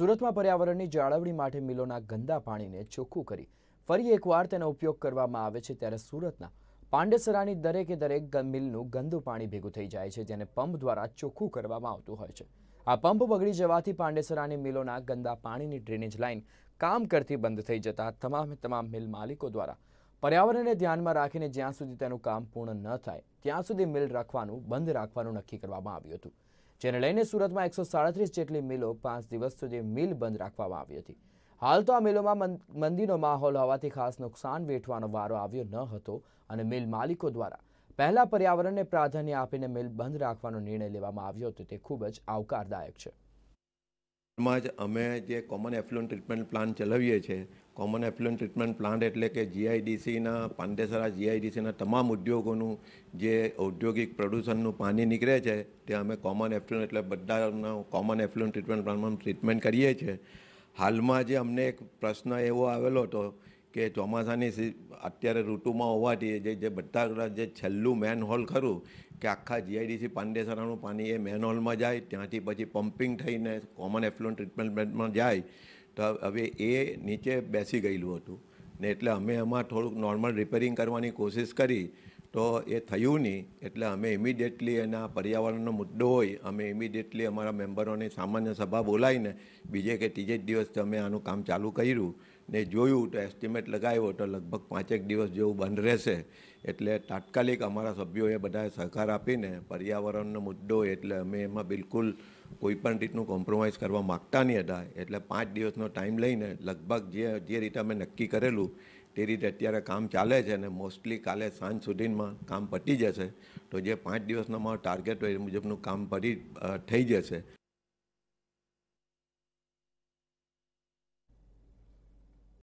સુરતમાં પર્યાવરણની જાળવણી માટે મિલોના ગંદા પાણીને ચોખ્ખું કરી ફરી એકવાર તેનો ઉપયોગ કરવામાં આવે છે ત્યારે સુરતના પાંડેસરાની દરેકે દરેક મિલનું ગંદુ પાણી ભેગું થઈ જાય છે જેને પંપ દ્વારા ચોખ્ખું કરવામાં આવતું હોય છે આ પંપ બગડી જવાથી પાંડેસરાની મિલોના ગંદા પાણીની ડ્રેનેજ લાઇન કામ કરતી બંધ થઈ જતા તમામે તમામ મિલ માલિકો દ્વારા પર્યાવરણને ધ્યાનમાં રાખીને જ્યાં સુધી તેનું કામ પૂર્ણ ન થાય ત્યાં સુધી મિલ રાખવાનું બંધ રાખવાનું નક્કી કરવામાં આવ્યું હતું જેને લઈને સુરતમાં એકસો સાડત્રીસ જેટલી મિલો પાંચ દિવસ સુધી મિલ બંધ રાખવામાં આવી હતી હાલ તો આ મિલોમાં મંદીનો માહોલ હોવાથી ખાસ નુકસાન વેઠવાનો વારો આવ્યો ન હતો અને મિલ માલિકો દ્વારા પહેલા પર્યાવરણને પ્રાધાન્ય આપીને મિલ બંધ રાખવાનો નિર્ણય લેવામાં આવ્યો હતો તે ખૂબ જ આવકારદાયક છે જ અમે જે કોમન એફ્લુઅન્ટ ટ્રીટમેન્ટ પ્લાન ચલાવીએ છીએ કોમન એપ્લ્યુઅન્ટ ટ્રીટમેન્ટ પ્લાન્ટ એટલે કે જીઆઈડીસીના પાંડેસરા જીઆઈડીસીના તમામ ઉદ્યોગોનું જે ઔદ્યોગિક પ્રદૂષણનું પાણી નીકળે છે તે અમે કોમન એપ્લ્યુઅન્ટ એટલે બધાના કોમન એપ્લ્યુઅન્ટ ટ્રીટમેન્ટ પ્લાન્ટમાં ટ્રીટમેન્ટ કરીએ છીએ હાલમાં જે અમને એક પ્રશ્ન એવો આવેલો હતો કે ચોમાસાની અત્યારે ઋતુમાં હોવાથી જે જે બધા જે છેલ્લું મેન હોલ ખરું કે આખા જીઆઈડીસી પાંડેસરાનું પાણી એ મેન હોલમાં જાય ત્યાંથી પછી પમ્પિંગ થઈને કોમન એફ્લુઅન્ટ ટ્રીટમેન્ટમાં જાય તો હવે એ નીચે બેસી ગયેલું હતું ને એટલે અમે એમાં થોડુંક નોર્મલ રિપેરિંગ કરવાની કોશિશ કરી તો એ થયું નહીં એટલે અમે ઇમિડિયેટલી એના પર્યાવરણનો મુદ્દો હોય અમે ઇમિડિયેટલી અમારા મેમ્બરોની સામાન્ય સભા બોલાવીને બીજે કે ત્રીજે જ દિવસ અમે આનું કામ ચાલુ કર્યું ને જોયું તો એસ્ટિમેટ લગાવ્યો તો લગભગ પાંચેક દિવસ જેવું બંધ રહેશે એટલે તાત્કાલિક અમારા સભ્યોએ બધાએ સહકાર આપીને પર્યાવરણનો મુદ્દો એટલે અમે એમાં બિલકુલ કોઈપણ રીતનું કોમ્પ્રોમાઇઝ કરવા માગતા નહીં હતા એટલે પાંચ દિવસનો ટાઈમ લઈને લગભગ જે જે રીતે અમે નક્કી કરેલું તે રીતે અત્યારે કામ ચાલે છે અને મોસ્ટલી કાલે સાંજ સુધીમાં કામ પતી જશે તો જે પાંચ દિવસનો મારો ટાર્ગેટ હોય એ મુજબનું કામ પતી થઈ જશે